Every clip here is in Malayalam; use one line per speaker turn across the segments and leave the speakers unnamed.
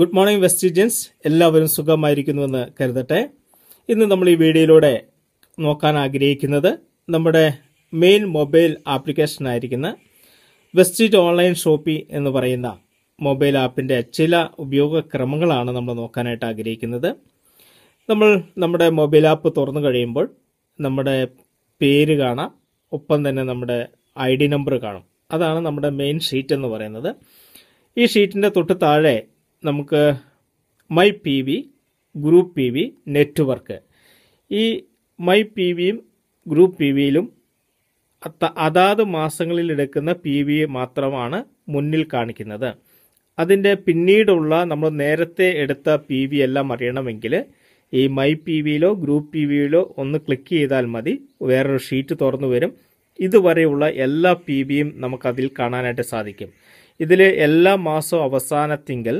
ഗുഡ് മോർണിംഗ് വെസ്റ്റ് ഇന്ത്യൻസ് എല്ലാവരും സുഖമായിരിക്കുന്നുവെന്ന് കരുതട്ടെ ഇന്ന് നമ്മൾ ഈ വീഡിയോയിലൂടെ നോക്കാൻ ആഗ്രഹിക്കുന്നത് നമ്മുടെ മെയിൻ മൊബൈൽ ആപ്ലിക്കേഷനായിരിക്കുന്ന വെസ്റ്റ്രീറ്റ് ഓൺലൈൻ ഷോപ്പി എന്ന് പറയുന്ന മൊബൈൽ ആപ്പിൻ്റെ ചില ഉപയോഗക്രമങ്ങളാണ് നമ്മൾ നോക്കാനായിട്ട് ആഗ്രഹിക്കുന്നത് നമ്മൾ നമ്മുടെ മൊബൈൽ ആപ്പ് തുറന്നു കഴിയുമ്പോൾ നമ്മുടെ പേര് കാണാം ഒപ്പം തന്നെ നമ്മുടെ ഐ ഡി നമ്പർ കാണും അതാണ് നമ്മുടെ മെയിൻ ഷീറ്റ് എന്ന് പറയുന്നത് ഈ ഷീറ്റിൻ്റെ തൊട്ട് താഴെ നമുക്ക് my P V group P V network ഈ മൈ പി വിയും ഗ്രൂപ്പ് പി വിയിലും അതാത് മാസങ്ങളിൽ എടുക്കുന്ന പി വി മാത്രമാണ് മുന്നിൽ കാണിക്കുന്നത് അതിൻ്റെ പിന്നീടുള്ള നമ്മൾ നേരത്തെ എടുത്ത പി വി എല്ലാം അറിയണമെങ്കിൽ ഈ മൈ പി വിയിലോ ഗ്രൂപ്പ് പി വിയിലോ ഒന്ന് ക്ലിക്ക് ചെയ്താൽ മതി വേറൊരു ഷീറ്റ് തുറന്നു വരും ഇതുവരെയുള്ള എല്ലാ പി വിയും നമുക്കതിൽ കാണാനായിട്ട് സാധിക്കും ഇതിൽ എല്ലാ മാസവും അവസാനത്തിങ്കിൽ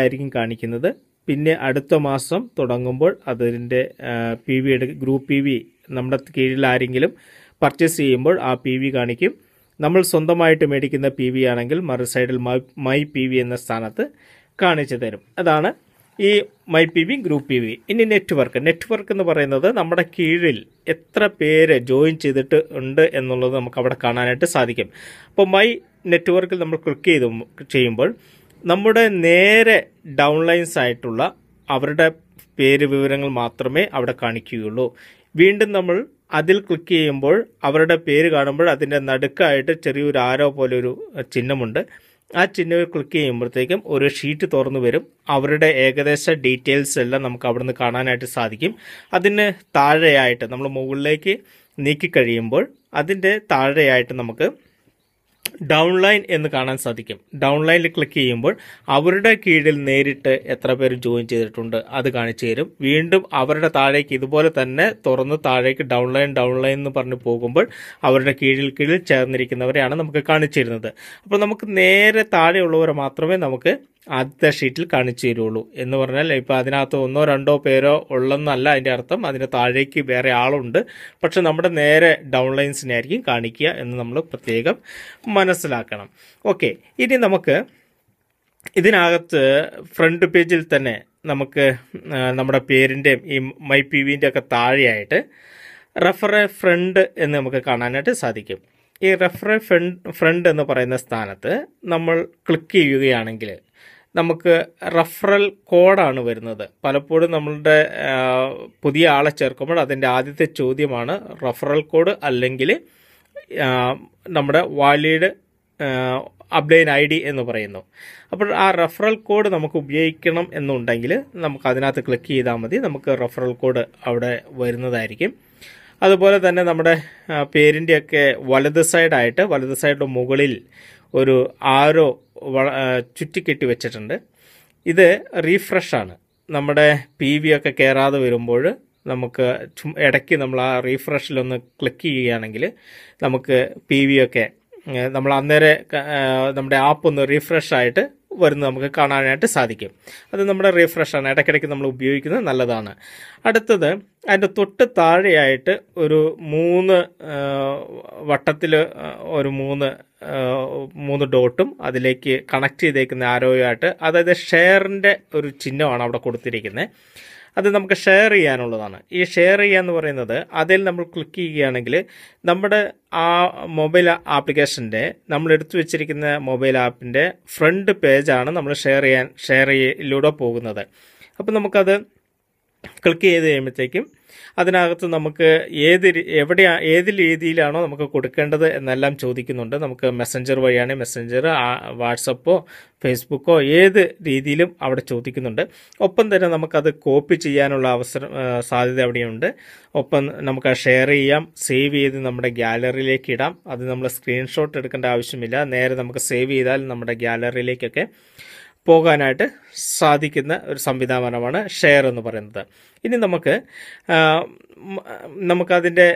ആയിരിക്കും കാണിക്കുന്നത് പിന്നെ അടുത്ത മാസം തുടങ്ങുമ്പോൾ അതിൻ്റെ പി വി എടുക്ക ഗ്രൂപ്പ് പി വി നമ്മുടെ കീഴിൽ ആരെങ്കിലും പർച്ചേസ് ചെയ്യുമ്പോൾ ആ പി വി കാണിക്കും നമ്മൾ സ്വന്തമായിട്ട് മേടിക്കുന്ന പി വി ആണെങ്കിൽ മറു സൈഡിൽ മൈ പി വി എന്ന സ്ഥാനത്ത് കാണിച്ചു തരും അതാണ് ഈ my P V group P V ഇനി നെറ്റ്വർക്ക് നെറ്റ്വർക്ക് എന്ന് പറയുന്നത് നമ്മുടെ കീഴിൽ എത്ര പേര് ജോയിൻ ചെയ്തിട്ട് ഉണ്ട് എന്നുള്ളത് നമുക്ക് അവിടെ കാണാനായിട്ട് സാധിക്കും അപ്പോൾ മൈ നെറ്റ്വർക്കിൽ നമ്മൾ ക്ലിക്ക് ചെയ്ത് ചെയ്യുമ്പോൾ നമ്മുടെ നേരെ ഡൗൺലൈൻസ് ആയിട്ടുള്ള അവരുടെ പേര് വിവരങ്ങൾ മാത്രമേ അവിടെ കാണിക്കുകയുള്ളൂ വീണ്ടും നമ്മൾ അതിൽ ക്ലിക്ക് ചെയ്യുമ്പോൾ അവരുടെ പേര് കാണുമ്പോൾ അതിൻ്റെ നടുക്കായിട്ട് ചെറിയൊരു ആരോ പോലെ ഒരു ചിഹ്നമുണ്ട് ആ ചിഹ്നത്തിൽ ക്ലിക്ക് ചെയ്യുമ്പോഴത്തേക്കും ഒരു ഷീറ്റ് തുറന്നു വരും അവരുടെ ഏകദേശ ഡീറ്റെയിൽസ് എല്ലാം നമുക്ക് അവിടെ നിന്ന് കാണാനായിട്ട് സാധിക്കും അതിന് താഴെയായിട്ട് നമ്മൾ മുകളിലേക്ക് നീക്കിക്കഴിയുമ്പോൾ അതിൻ്റെ താഴെയായിട്ട് നമുക്ക് ഡൗൺലൈൻ എന്ന് കാണാൻ സാധിക്കും ഡൗൺലൈനിൽ ക്ലിക്ക് ചെയ്യുമ്പോൾ അവരുടെ കീഴിൽ നേരിട്ട് എത്ര പേര് ജോയിൻ ചെയ്തിട്ടുണ്ട് അത് കാണിച്ചു തരും വീണ്ടും അവരുടെ താഴേക്ക് ഇതുപോലെ തന്നെ തുറന്ന് താഴേക്ക് ഡൗൺലൈൻ ഡൗൺലൈൻ എന്ന് പറഞ്ഞ് പോകുമ്പോൾ അവരുടെ കീഴിൽ കീഴിൽ ചേർന്നിരിക്കുന്നവരെയാണ് നമുക്ക് കാണിച്ചു തരുന്നത് അപ്പോൾ നമുക്ക് നേരെ താഴെയുള്ളവരെ മാത്രമേ നമുക്ക് ആദ്യത്തെ ഷീറ്റിൽ കാണിച്ചു തരുള്ളൂ എന്ന് പറഞ്ഞാൽ ഇപ്പോൾ അതിനകത്ത് ഒന്നോ രണ്ടോ പേരോ ഉള്ളെന്നല്ല അതിൻ്റെ അർത്ഥം അതിന് താഴേക്ക് വേറെ ആളുണ്ട് പക്ഷെ നമ്മുടെ നേരെ ഡൗൺ ആയിരിക്കും കാണിക്കുക എന്ന് നമ്മൾ പ്രത്യേകം മനസ്സിലാക്കണം ഓക്കെ ഇനി നമുക്ക് ഇതിനകത്ത് ഫ്രണ്ട് പേജിൽ തന്നെ നമുക്ക് നമ്മുടെ പേരിൻ്റെയും ഈ മൈ പി വിൻ്റെ ഒക്കെ താഴെയായിട്ട് റെഫർ എ ഫ്രണ്ട് എന്ന് നമുക്ക് കാണാനായിട്ട് സാധിക്കും ഈ റെഫർ എ ഫ്രണ്ട് ഫ്രണ്ട് എന്ന് പറയുന്ന സ്ഥാനത്ത് നമ്മൾ ക്ലിക്ക് ചെയ്യുകയാണെങ്കിൽ നമുക്ക് റഫറൽ കോഡാണ് വരുന്നത് പലപ്പോഴും നമ്മളുടെ പുതിയ ആളെ ചേർക്കുമ്പോൾ അതിൻ്റെ ആദ്യത്തെ ചോദ്യമാണ് റഫറൽ കോഡ് അല്ലെങ്കിൽ നമ്മുടെ വാലിഡ് അപ്ലൈൻ ഐ ഡി എന്ന് പറയുന്നു അപ്പോൾ ആ റഫറൽ കോഡ് നമുക്ക് ഉപയോഗിക്കണം എന്നുണ്ടെങ്കിൽ നമുക്ക് അതിനകത്ത് ക്ലിക്ക് ചെയ്താൽ മതി നമുക്ക് റഫറൽ കോഡ് അവിടെ വരുന്നതായിരിക്കും അതുപോലെ തന്നെ നമ്മുടെ പേരിൻ്റെയൊക്കെ വലത് സൈഡായിട്ട് വലത് സൈഡ് മുകളിൽ ഒരു ആരോ ചുറ്റിക്കെട്ടി വെച്ചിട്ടുണ്ട് ഇത് റീഫ്രഷാണ് നമ്മുടെ പി വി ഒക്കെ കയറാതെ വരുമ്പോൾ നമുക്ക് ഇടയ്ക്ക് നമ്മൾ ആ റീഫ്രഷിലൊന്ന് ക്ലിക്ക് ചെയ്യുകയാണെങ്കിൽ നമുക്ക് പി വി ഒക്കെ നമ്മൾ അന്നേരം നമ്മുടെ ആപ്പ് ഒന്ന് റീഫ്രഷ് ആയിട്ട് വരുന്നത് നമുക്ക് കാണാനായിട്ട് സാധിക്കും അത് നമ്മുടെ ആണ് ഇടയ്ക്കിടയ്ക്ക് നമ്മൾ ഉപയോഗിക്കുന്നത് നല്ലതാണ് അടുത്തത് അതിൻ്റെ തൊട്ട് താഴെയായിട്ട് ഒരു മൂന്ന് വട്ടത്തിൽ ഒരു മൂന്ന് മൂന്ന് ഡോട്ടും അതിലേക്ക് കണക്ട് ചെയ്തേക്കുന്ന ആരോയായിട്ട് അതായത് ഷെയറിൻ്റെ ഒരു ചിഹ്നമാണ് അവിടെ കൊടുത്തിരിക്കുന്നത് അത് നമുക്ക് ഷെയർ ചെയ്യാനുള്ളതാണ് ഈ ഷെയർ ചെയ്യുക എന്ന് പറയുന്നത് അതിൽ നമ്മൾ ക്ലിക്ക് ചെയ്യുകയാണെങ്കിൽ നമ്മുടെ ആ മൊബൈൽ ആപ്ലിക്കേഷൻ്റെ നമ്മൾ എടുത്തു വെച്ചിരിക്കുന്ന മൊബൈൽ ആപ്പിൻ്റെ ഫ്രണ്ട് പേജാണ് നമ്മൾ ഷെയർ ചെയ്യാൻ ഷെയർ ചെയ്യലൂടെ പോകുന്നത് അപ്പോൾ നമുക്കത് ക്ലിക്ക് ചെയ്ത് കഴിയുമ്പോഴത്തേക്കും അതിനകത്ത് നമുക്ക് ഏത് എവിടെ ഏത് രീതിയിലാണോ നമുക്ക് കൊടുക്കേണ്ടത് എന്നെല്ലാം ചോദിക്കുന്നുണ്ട് നമുക്ക് മെസ്സഞ്ചർ വഴിയാണ് മെസ്സഞ്ചർ വാട്സപ്പോ ഫേസ്ബുക്കോ ഏത് രീതിയിലും അവിടെ ചോദിക്കുന്നുണ്ട് ഒപ്പം തന്നെ നമുക്കത് കോപ്പി ചെയ്യാനുള്ള അവസരം സാധ്യത അവിടെയുണ്ട് ഒപ്പം നമുക്ക് ഷെയർ ചെയ്യാം സേവ് ചെയ്ത് നമ്മുടെ ഗ്യാലറിയിലേക്ക് ഇടാം അത് നമ്മൾ സ്ക്രീൻഷോട്ട് എടുക്കേണ്ട ആവശ്യമില്ല നേരെ നമുക്ക് സേവ് ചെയ്താൽ നമ്മുടെ ഗ്യാലറിയിലേക്കൊക്കെ പോകാനായിട്ട് സാധിക്കുന്ന ഒരു സംവിധാനമാണ് ഷെയർ എന്ന് പറയുന്നത് ഇനി നമുക്ക് നമുക്കതിൻ്റെ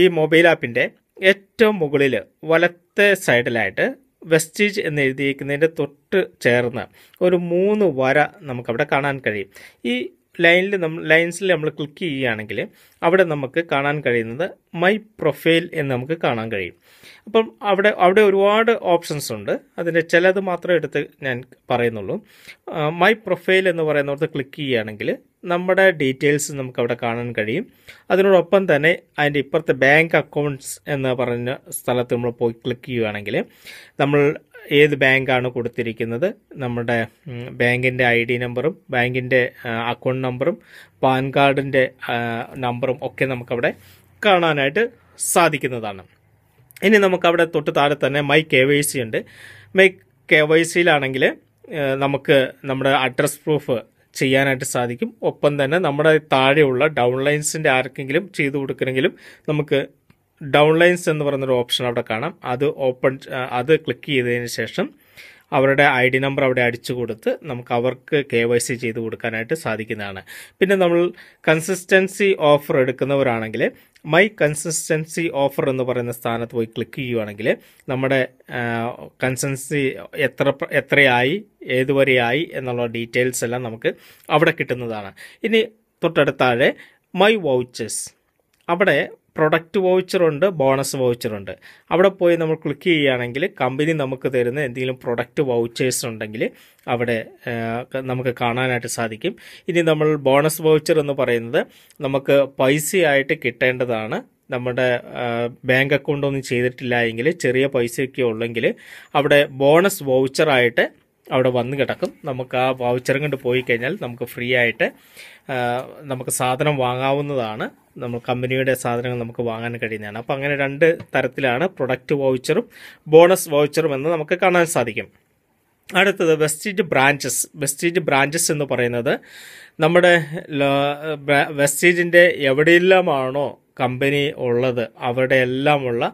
ഈ മൊബൈൽ ആപ്പിൻ്റെ ഏറ്റവും മുകളിൽ വലത്തെ സൈഡിലായിട്ട് വെസ്റ്റീജ് എന്ന് എഴുതിയിരിക്കുന്നതിൻ്റെ തൊട്ട് ചേർന്ന് ഒരു മൂന്ന് വര നമുക്കവിടെ കാണാൻ കഴിയും ഈ ലൈനിൽ നമ്മൾ ലൈൻസിൽ നമ്മൾ ക്ലിക്ക് ചെയ്യുകയാണെങ്കിൽ അവിടെ നമുക്ക് കാണാൻ കഴിയുന്നത് മൈ പ്രൊഫൈൽ എന്ന് നമുക്ക് കാണാൻ കഴിയും അപ്പം അവിടെ അവിടെ ഒരുപാട് ഓപ്ഷൻസ് ഉണ്ട് അതിൻ്റെ ചിലത് മാത്രം എടുത്ത് ഞാൻ പറയുന്നുള്ളൂ മൈ പ്രൊഫൈൽ എന്ന് പറയുന്നവർക്ക് ക്ലിക്ക് ചെയ്യുകയാണെങ്കിൽ നമ്മുടെ ഡീറ്റെയിൽസ് നമുക്ക് അവിടെ കാണാൻ കഴിയും അതിനോടൊപ്പം തന്നെ അതിൻ്റെ ഇപ്പുറത്തെ ബാങ്ക് അക്കൗണ്ട്സ് എന്ന് പറഞ്ഞ സ്ഥലത്ത് നമ്മൾ പോയി ക്ലിക്ക് ചെയ്യുകയാണെങ്കിൽ നമ്മൾ ഏത് ബാങ്കാണ് കൊടുത്തിരിക്കുന്നത് നമ്മുടെ ബാങ്കിൻ്റെ ഐ ഡി നമ്പറും ബാങ്കിൻ്റെ അക്കൗണ്ട് നമ്പറും പാൻ കാർഡിൻ്റെ നമ്പറും ഒക്കെ നമുക്കവിടെ കാണാനായിട്ട് സാധിക്കുന്നതാണ് ഇനി നമുക്കവിടെ തൊട്ട് താഴെ തന്നെ മൈ കെ വൈ സി ഉണ്ട് മൈ കെ വൈ സിയിലാണെങ്കിൽ നമുക്ക് നമ്മുടെ അഡ്രസ് പ്രൂഫ് ചെയ്യാനായിട്ട് സാധിക്കും ഒപ്പം തന്നെ നമ്മുടെ താഴെയുള്ള ഡൗൺ ആർക്കെങ്കിലും ചെയ്തു കൊടുക്കണമെങ്കിലും നമുക്ക് ഡൗൺലൈൻസ് എന്ന് പറയുന്നൊരു ഓപ്ഷൻ അവിടെ കാണാം അത് ഓപ്പൺ അത് ക്ലിക്ക് ചെയ്തതിന് ശേഷം അവരുടെ ഐ ഡി നമ്പർ അവിടെ അടിച്ചു കൊടുത്ത് നമുക്ക് അവർക്ക് കെ വൈ സി ചെയ്ത് കൊടുക്കാനായിട്ട് സാധിക്കുന്നതാണ് പിന്നെ നമ്മൾ കൺസിസ്റ്റൻസി ഓഫർ എടുക്കുന്നവരാണെങ്കിൽ മൈ കൺസിസ്റ്റൻസി ഓഫർ എന്ന് പറയുന്ന സ്ഥാനത്ത് പോയി ക്ലിക്ക് ചെയ്യുവാണെങ്കിൽ നമ്മുടെ കൺസിസ്റ്റൻസി എത്ര എത്രയായി ഏതുവരെയായി എന്നുള്ള ഡീറ്റെയിൽസ് എല്ലാം നമുക്ക് അവിടെ കിട്ടുന്നതാണ് ഇനി തൊട്ടടുത്താഴെ മൈ വൗച്ചേഴ്സ് അവിടെ പ്രൊഡക്റ്റ് വൗച്ചറുണ്ട് ബോണസ് വൗച്ചറുണ്ട് അവിടെ പോയി നമ്മൾ ക്ലിക്ക് ചെയ്യുകയാണെങ്കിൽ കമ്പനി നമുക്ക് തരുന്ന എന്തെങ്കിലും പ്രൊഡക്റ്റ് വൗച്ചേഴ്സ് ഉണ്ടെങ്കിൽ അവിടെ നമുക്ക് കാണാനായിട്ട് സാധിക്കും ഇനി നമ്മൾ ബോണസ് വൗച്ചർ എന്ന് പറയുന്നത് നമുക്ക് പൈസയായിട്ട് കിട്ടേണ്ടതാണ് നമ്മുടെ ബാങ്ക് അക്കൗണ്ട് ഒന്നും ചെയ്തിട്ടില്ല എങ്കിൽ ചെറിയ പൈസയൊക്കെ ഉള്ളെങ്കിൽ അവിടെ ബോണസ് വൗച്ചറായിട്ട് അവിടെ വന്ന് കിടക്കും നമുക്ക് ആ വൗച്ചറും കൊണ്ട് പോയി കഴിഞ്ഞാൽ നമുക്ക് ഫ്രീ ആയിട്ട് നമുക്ക് സാധനം വാങ്ങാവുന്നതാണ് നമ്മൾ കമ്പനിയുടെ സാധനങ്ങൾ നമുക്ക് വാങ്ങാൻ കഴിയുന്നതാണ് അപ്പോൾ അങ്ങനെ രണ്ട് തരത്തിലാണ് പ്രൊഡക്റ്റ് വൗച്ചറും ബോണസ് വൗച്ചറും എന്ന് നമുക്ക് കാണാൻ സാധിക്കും അടുത്തത് വെസ്റ്റീറ്റ് ബ്രാഞ്ചസ് വെസ്റ്റീറ്റ് ബ്രാഞ്ചസ് എന്ന് പറയുന്നത് നമ്മുടെ വെസ്റ്റീജിൻ്റെ എവിടെയെല്ലാമാണോ കമ്പനി ഉള്ളത് അവിടെയെല്ലാമുള്ള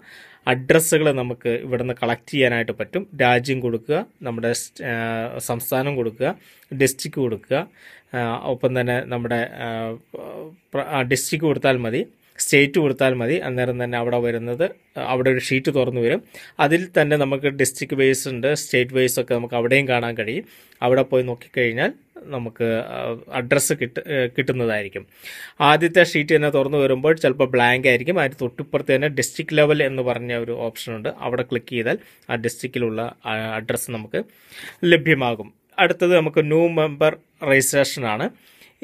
അഡ്രസ്സുകൾ നമുക്ക് നിന്ന് കളക്ട് ചെയ്യാനായിട്ട് പറ്റും രാജ്യം കൊടുക്കുക നമ്മുടെ സംസ്ഥാനം കൊടുക്കുക ഡിസ്ട്രിക്ട് കൊടുക്കുക ഒപ്പം തന്നെ നമ്മുടെ ഡിസ്ട്രിക്ട് കൊടുത്താൽ മതി സ്റ്റേറ്റ് കൊടുത്താൽ മതി അന്നേരം തന്നെ അവിടെ വരുന്നത് അവിടെ ഒരു ഷീറ്റ് തുറന്നു വരും അതിൽ തന്നെ നമുക്ക് ഡിസ്ട്രിക്ട് വൈസ് ഉണ്ട് സ്റ്റേറ്റ് വൈസ് ഒക്കെ നമുക്ക് അവിടെയും കാണാൻ കഴിയും അവിടെ പോയി നോക്കിക്കഴിഞ്ഞാൽ നമുക്ക് അഡ്രസ്സ് കിട്ട കിട്ടുന്നതായിരിക്കും ആദ്യത്തെ ഷീറ്റ് തന്നെ തുറന്നു വരുമ്പോൾ ചിലപ്പോൾ ബ്ലാങ്ക് ആയിരിക്കും അതിന് തൊട്ടിപ്പുറത്ത് തന്നെ ഡിസ്ട്രിക്ട് ലെവൽ എന്ന് പറഞ്ഞ ഒരു ഓപ്ഷൻ ഉണ്ട് അവിടെ ക്ലിക്ക് ചെയ്താൽ ആ ഡിസ്ട്രിക്റ്റിലുള്ള അഡ്രസ്സ് നമുക്ക് ലഭ്യമാകും അടുത്തത് നമുക്ക് ന്യൂ മെമ്പർ രജിസ്ട്രേഷനാണ്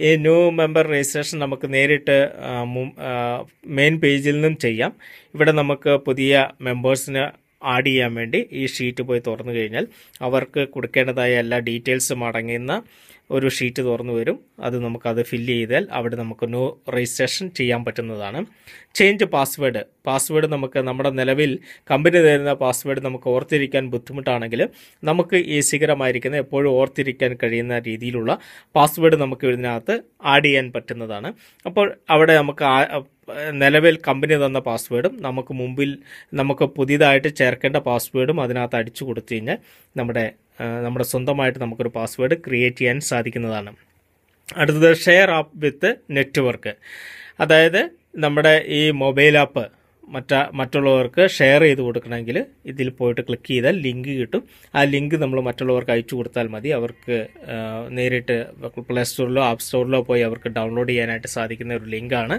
ഈ ന്യൂ മെമ്പർ രജിസ്ട്രേഷൻ നമുക്ക് നേരിട്ട് മെയിൻ പേജിൽ നിന്നും ചെയ്യാം ഇവിടെ നമുക്ക് പുതിയ മെമ്പേഴ്സിന് ആഡ് ചെയ്യാൻ വേണ്ടി ഈ ഷീറ്റ് പോയി തുറന്നു കഴിഞ്ഞാൽ അവർക്ക് കൊടുക്കേണ്ടതായ എല്ലാ ഡീറ്റെയിൽസും അടങ്ങുന്ന ഒരു ഷീറ്റ് തുറന്നു വരും അത് നമുക്കത് ഫില്ല് ചെയ്താൽ അവിടെ നമുക്ക് ന്യൂ രജിസ്ട്രേഷൻ ചെയ്യാൻ പറ്റുന്നതാണ് ചേഞ്ച് പാസ്വേഡ് പാസ്വേഡ് നമുക്ക് നമ്മുടെ നിലവിൽ കമ്പനി തരുന്ന പാസ്വേഡ് നമുക്ക് ഓർത്തിരിക്കാൻ ബുദ്ധിമുട്ടാണെങ്കിൽ നമുക്ക് ഈസികരമായിരിക്കുന്ന എപ്പോഴും ഓർത്തിരിക്കാൻ കഴിയുന്ന രീതിയിലുള്ള പാസ്വേഡ് നമുക്ക് ഇതിനകത്ത് ആഡ് ചെയ്യാൻ പറ്റുന്നതാണ് അപ്പോൾ അവിടെ നമുക്ക് നിലവിൽ കമ്പനി തന്ന പാസ്വേഡും നമുക്ക് മുമ്പിൽ നമുക്ക് പുതിയതായിട്ട് ചേർക്കേണ്ട പാസ്വേഡും അതിനകത്ത് അടിച്ചു കൊടുത്തു കഴിഞ്ഞാൽ നമ്മുടെ നമ്മുടെ സ്വന്തമായിട്ട് നമുക്കൊരു പാസ്വേഡ് ക്രിയേറ്റ് ചെയ്യാൻ സാധിക്കുന്നതാണ് അടുത്തത് ഷെയർ ആപ്പ് വിത്ത് നെറ്റ്വർക്ക് അതായത് നമ്മുടെ ഈ മൊബൈൽ ആപ്പ് മറ്റ മറ്റുള്ളവർക്ക് ഷെയർ ചെയ്ത് കൊടുക്കണമെങ്കിൽ ഇതിൽ പോയിട്ട് ക്ലിക്ക് ചെയ്താൽ ലിങ്ക് കിട്ടും ആ ലിങ്ക് നമ്മൾ മറ്റുള്ളവർക്ക് അയച്ചു കൊടുത്താൽ മതി അവർക്ക് നേരിട്ട് പ്ലേ സ്റ്റോറിലോ ആപ്പ് സ്റ്റോറിലോ പോയി അവർക്ക് ഡൗൺലോഡ് ചെയ്യാനായിട്ട് സാധിക്കുന്ന ഒരു ലിങ്കാണ്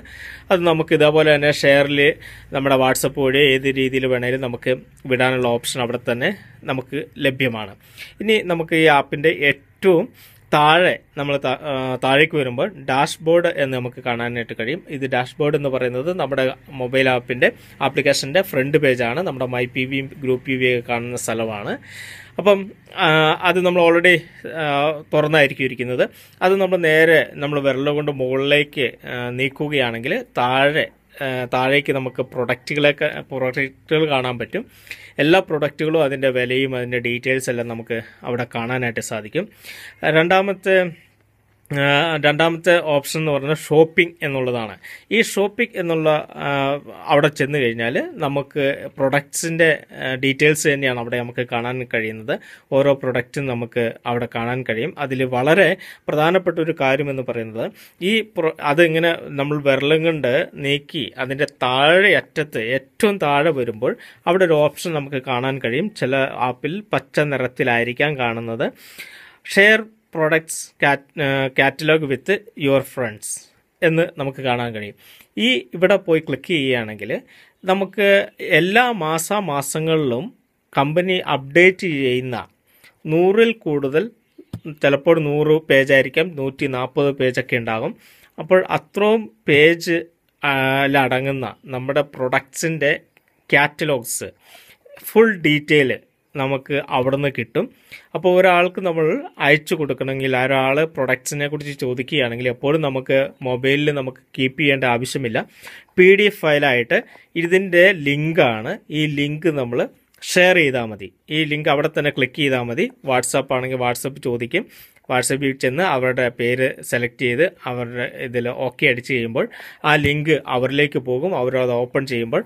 അത് നമുക്ക് ഇതേപോലെ തന്നെ ഷെയറിൽ നമ്മുടെ വാട്സപ്പ് വഴി ഏത് രീതിയിൽ വേണമെങ്കിലും നമുക്ക് വിടാനുള്ള ഓപ്ഷൻ അവിടെ തന്നെ നമുക്ക് ലഭ്യമാണ് ഇനി നമുക്ക് ഈ ആപ്പിൻ്റെ ഏറ്റവും താഴെ നമ്മൾ താഴേക്ക് വരുമ്പോൾ ഡാഷ്ബോർഡ് എന്ന് നമുക്ക് കാണാനായിട്ട് കഴിയും ഇത് ഡാഷ്ബോർഡ് എന്ന് പറയുന്നത് നമ്മുടെ മൊബൈൽ ആപ്പിന്റെ ആപ്ലിക്കേഷന്റെ ഫ്രണ്ട് പേജാണ് നമ്മുടെ my P V group V ഒക്കെ കാണുന്ന സ്ഥലമാണ് അപ്പം അത് നമ്മൾ ഓൾറെഡി തുറന്നായിരിക്കും ഇരിക്കുന്നത് അത് നമ്മൾ നേരെ നമ്മൾ വിരലുകൊണ്ട് മുകളിലേക്ക് നീക്കുകയാണെങ്കിൽ താഴെ താഴേക്ക് നമുക്ക് പ്രൊഡക്റ്റുകളെ പ്രൊഡക്റ്റുകൾ കാണാൻ പറ്റും എല്ലാ പ്രൊഡക്റ്റുകളും അതിൻ്റെ വിലയും അതിൻ്റെ ഡീറ്റെയിൽസ് എല്ലാം നമുക്ക് അവിടെ കാണാനായിട്ട് സാധിക്കും രണ്ടാമത്തെ രണ്ടാമത്തെ ഓപ്ഷൻ എന്ന് പറഞ്ഞാൽ ഷോപ്പിംഗ് എന്നുള്ളതാണ് ഈ ഷോപ്പിംഗ് എന്നുള്ള അവിടെ ചെന്ന് കഴിഞ്ഞാൽ നമുക്ക് പ്രൊഡക്ട്സിൻ്റെ ഡീറ്റെയിൽസ് തന്നെയാണ് അവിടെ നമുക്ക് കാണാൻ കഴിയുന്നത് ഓരോ പ്രൊഡക്റ്റും നമുക്ക് അവിടെ കാണാൻ കഴിയും അതിൽ വളരെ പ്രധാനപ്പെട്ട ഒരു കാര്യമെന്ന് പറയുന്നത് ഈ അതിങ്ങനെ നമ്മൾ വിരലും കൊണ്ട് നീക്കി അതിൻ്റെ താഴെ അറ്റത്ത് ഏറ്റവും താഴെ വരുമ്പോൾ അവിടെ ഒരു ഓപ്ഷൻ നമുക്ക് കാണാൻ കഴിയും ചില ആപ്പിൽ പച്ച നിറത്തിലായിരിക്കാം കാണുന്നത് share products catalogue with your friends എന്ന് നമുക്ക് കാണാൻ കഴിയും ഈ ഇവിടെ പോയി ക്ലിക്ക് ചെയ്യുകയാണെങ്കിൽ നമുക്ക് എല്ലാ മാസ മാസങ്ങളിലും കമ്പനി അപ്ഡേറ്റ് ചെയ്യുന്ന നൂറിൽ കൂടുതൽ ചിലപ്പോൾ നൂറ് പേജായിരിക്കാം നൂറ്റി നാൽപ്പത് പേജൊക്കെ ഉണ്ടാകും അപ്പോൾ അത്രയും പേജ് അടങ്ങുന്ന നമ്മുടെ പ്രൊഡക്ട്സിൻ്റെ കാറ്റലോഗ്സ് ഫുൾ ഡീറ്റെയിൽ നമുക്ക് അവിടെ നിന്ന് കിട്ടും അപ്പോൾ ഒരാൾക്ക് നമ്മൾ അയച്ചു കൊടുക്കണമെങ്കിൽ ഒരാൾ പ്രൊഡക്ട്സിനെ കുറിച്ച് ചോദിക്കുകയാണെങ്കിൽ എപ്പോഴും നമുക്ക് മൊബൈലിൽ നമുക്ക് കീപ്പ് ചെയ്യേണ്ട ആവശ്യമില്ല പി ഡി എഫ് ഫയലായിട്ട് ഇതിൻ്റെ ലിങ്കാണ് ഈ ലിങ്ക് നമ്മൾ ഷെയർ ചെയ്താൽ മതി ഈ ലിങ്ക് അവിടെ തന്നെ ക്ലിക്ക് ചെയ്താൽ മതി വാട്സാപ്പ് ആണെങ്കിൽ വാട്സപ്പ് ചോദിക്കും വാട്സപ്പിൽ ചെന്ന് അവരുടെ പേര് സെലക്ട് ചെയ്ത് അവരുടെ ഇതിൽ ഓക്കെ അടിച്ച് കഴിയുമ്പോൾ ആ ലിങ്ക് അവരിലേക്ക് പോകും അവരത് ഓപ്പൺ ചെയ്യുമ്പോൾ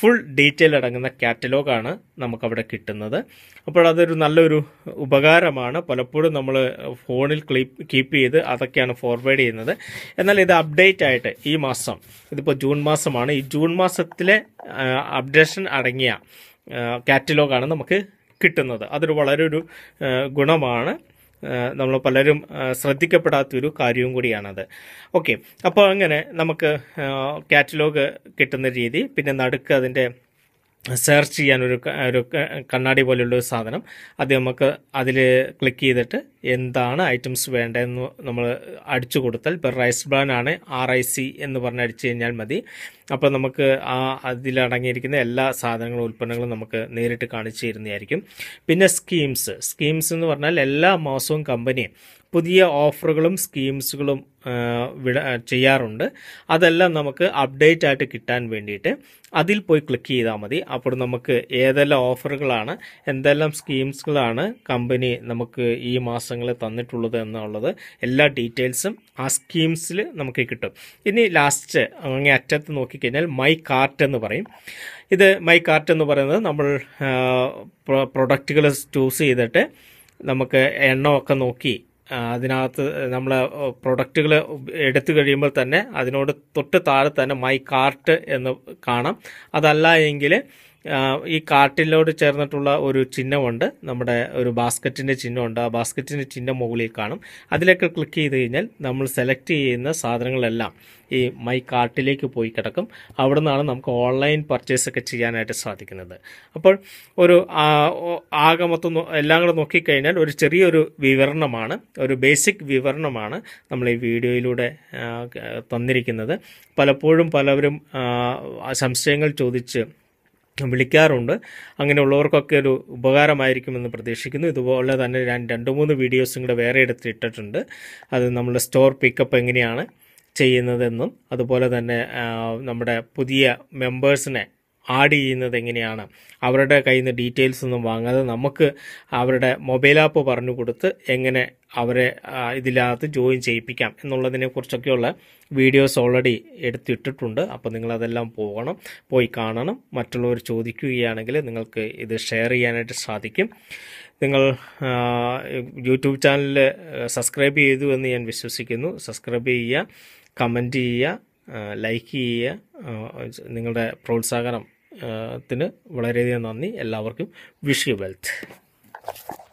ഫുൾ ഡീറ്റെയിൽ അടങ്ങുന്ന കാറ്റലോഗാണ് നമുക്കവിടെ കിട്ടുന്നത് അപ്പോൾ അതൊരു നല്ലൊരു ഉപകാരമാണ് പലപ്പോഴും നമ്മൾ ഫോണിൽ ക്ലീപ്പ് കീപ്പ് ചെയ്ത് അതൊക്കെയാണ് ഫോർവേഡ് ചെയ്യുന്നത് എന്നാൽ ഇത് അപ്ഡേറ്റ് ആയിട്ട് ഈ മാസം ഇതിപ്പോൾ ജൂൺ മാസമാണ് ഈ ജൂൺ മാസത്തിലെ അപ്ഡേഷൻ അടങ്ങിയ കാറ്റലോഗാണ് നമുക്ക് കിട്ടുന്നത് അതൊരു വളരെ ഒരു ഗുണമാണ് നമ്മൾ പലരും ശ്രദ്ധിക്കപ്പെടാത്തൊരു കാര്യവും കൂടിയാണത് ഓക്കെ അപ്പോൾ അങ്ങനെ നമുക്ക് കാറ്റലോഗ് കിട്ടുന്ന രീതി പിന്നെ നടുക്ക് അതിൻ്റെ സെർച്ച് ചെയ്യാൻ ഒരു ഒരു കണ്ണാടി പോലെയുള്ള ഒരു സാധനം അത് നമുക്ക് അതിൽ ക്ലിക്ക് ചെയ്തിട്ട് എന്താണ് ഐറ്റംസ് വേണ്ടതെന്ന് നമ്മൾ അടിച്ചു കൊടുത്താൽ ഇപ്പോൾ റൈസ് ബ്രാൻ ആണ് ആർ ഐ സി എന്ന് പറഞ്ഞ് അടിച്ചു കഴിഞ്ഞാൽ മതി അപ്പോൾ നമുക്ക് ആ അതിലടങ്ങിയിരിക്കുന്ന എല്ലാ സാധനങ്ങളും ഉൽപ്പന്നങ്ങളും നമുക്ക് നേരിട്ട് കാണിച്ചു തരുന്നതായിരിക്കും പിന്നെ സ്കീംസ് സ്കീംസ് എന്ന് പറഞ്ഞാൽ എല്ലാ മാസവും കമ്പനി പുതിയ ഓഫറുകളും സ്കീംസുകളും വിട ചെയ്യാറുണ്ട് അതെല്ലാം നമുക്ക് അപ്ഡേറ്റ് ആയിട്ട് കിട്ടാൻ വേണ്ടിയിട്ട് അതിൽ പോയി ക്ലിക്ക് ചെയ്താൽ മതി അപ്പോൾ നമുക്ക് ഏതെല്ലാം ഓഫറുകളാണ് എന്തെല്ലാം സ്കീംസുകളാണ് കമ്പനി നമുക്ക് ഈ മാസങ്ങളിൽ തന്നിട്ടുള്ളത് എന്നുള്ളത് എല്ലാ ഡീറ്റെയിൽസും ആ സ്കീംസിൽ നമുക്ക് കിട്ടും ഇനി ലാസ്റ്റ് അങ്ങനെ അറ്റത്ത് നോക്കി കഴിഞ്ഞാൽ മൈ കാർട്ട് എന്ന് പറയും ഇത് മൈ കാർട്ട് എന്ന് പറയുന്നത് നമ്മൾ പ്രൊഡക്റ്റുകൾ ചൂസ് ചെയ്തിട്ട് നമുക്ക് എണ്ണമൊക്കെ നോക്കി അതിനകത്ത് നമ്മൾ പ്രൊഡക്റ്റുകൾ എടുത്തു കഴിയുമ്പോൾ തന്നെ അതിനോട് തൊട്ട് താഴെ തന്നെ മൈ കാർട്ട് എന്ന് കാണാം അതല്ല എങ്കിൽ ഈ കാർട്ടിലോട് ചേർന്നിട്ടുള്ള ഒരു ചിഹ്നമുണ്ട് നമ്മുടെ ഒരു ബാസ്ക്കറ്റിൻ്റെ ചിഹ്നമുണ്ട് ആ ബാസ്ക്കറ്റിൻ്റെ ചിഹ്നം മുകളിൽ കാണും അതിലേക്ക് ക്ലിക്ക് ചെയ്ത് കഴിഞ്ഞാൽ നമ്മൾ സെലക്ട് ചെയ്യുന്ന സാധനങ്ങളെല്ലാം ഈ മൈ കാർട്ടിലേക്ക് പോയി കിടക്കും അവിടെ നിന്നാണ് നമുക്ക് ഓൺലൈൻ പർച്ചേസ് ഒക്കെ ചെയ്യാനായിട്ട് സാധിക്കുന്നത് അപ്പോൾ ഒരു ആകെ എല്ലാം കൂടെ നോക്കിക്കഴിഞ്ഞാൽ ഒരു ചെറിയൊരു വിവരണമാണ് ഒരു ബേസിക് വിവരണമാണ് നമ്മൾ ഈ വീഡിയോയിലൂടെ തന്നിരിക്കുന്നത് പലപ്പോഴും പലവരും സംശയങ്ങൾ ചോദിച്ച് വിളിക്കാറുണ്ട് അങ്ങനെയുള്ളവർക്കൊക്കെ ഒരു ഉപകാരമായിരിക്കുമെന്ന് പ്രതീക്ഷിക്കുന്നു ഇതുപോലെ തന്നെ ഞാൻ രണ്ട് മൂന്ന് വീഡിയോസും കൂടെ വേറെ എടുത്തിട്ടിട്ടുണ്ട് അത് നമ്മുടെ സ്റ്റോർ പിക്കപ്പ് എങ്ങനെയാണ് ചെയ്യുന്നതെന്നും അതുപോലെ തന്നെ നമ്മുടെ പുതിയ മെമ്പേഴ്സിനെ ആഡ് ചെയ്യുന്നത് എങ്ങനെയാണ് അവരുടെ കയ്യിൽ നിന്ന് ഡീറ്റെയിൽസ് ഒന്നും വാങ്ങാതെ നമുക്ക് അവരുടെ മൊബൈൽ ആപ്പ് പറഞ്ഞു കൊടുത്ത് എങ്ങനെ അവരെ ഇതിനകത്ത് ജോയിൻ ചെയ്യിപ്പിക്കാം എന്നുള്ളതിനെ കുറിച്ചൊക്കെയുള്ള വീഡിയോസ് ഓൾറെഡി എടുത്തിട്ടിട്ടുണ്ട് അപ്പോൾ നിങ്ങളതെല്ലാം പോകണം പോയി കാണണം മറ്റുള്ളവർ ചോദിക്കുകയാണെങ്കിൽ നിങ്ങൾക്ക് ഇത് ഷെയർ ചെയ്യാനായിട്ട് സാധിക്കും നിങ്ങൾ യൂട്യൂബ് ചാനൽ സബ്സ്ക്രൈബ് ചെയ്തു എന്ന് ഞാൻ വിശ്വസിക്കുന്നു സബ്സ്ക്രൈബ് ചെയ്യുക കമൻറ്റ് ചെയ്യുക ലൈക്ക് ചെയ്യുക നിങ്ങളുടെ പ്രോത്സാഹനം ത്തിന് വളരെയധികം നന്ദി എല്ലാവർക്കും വിഷ് യു വെൽത്ത്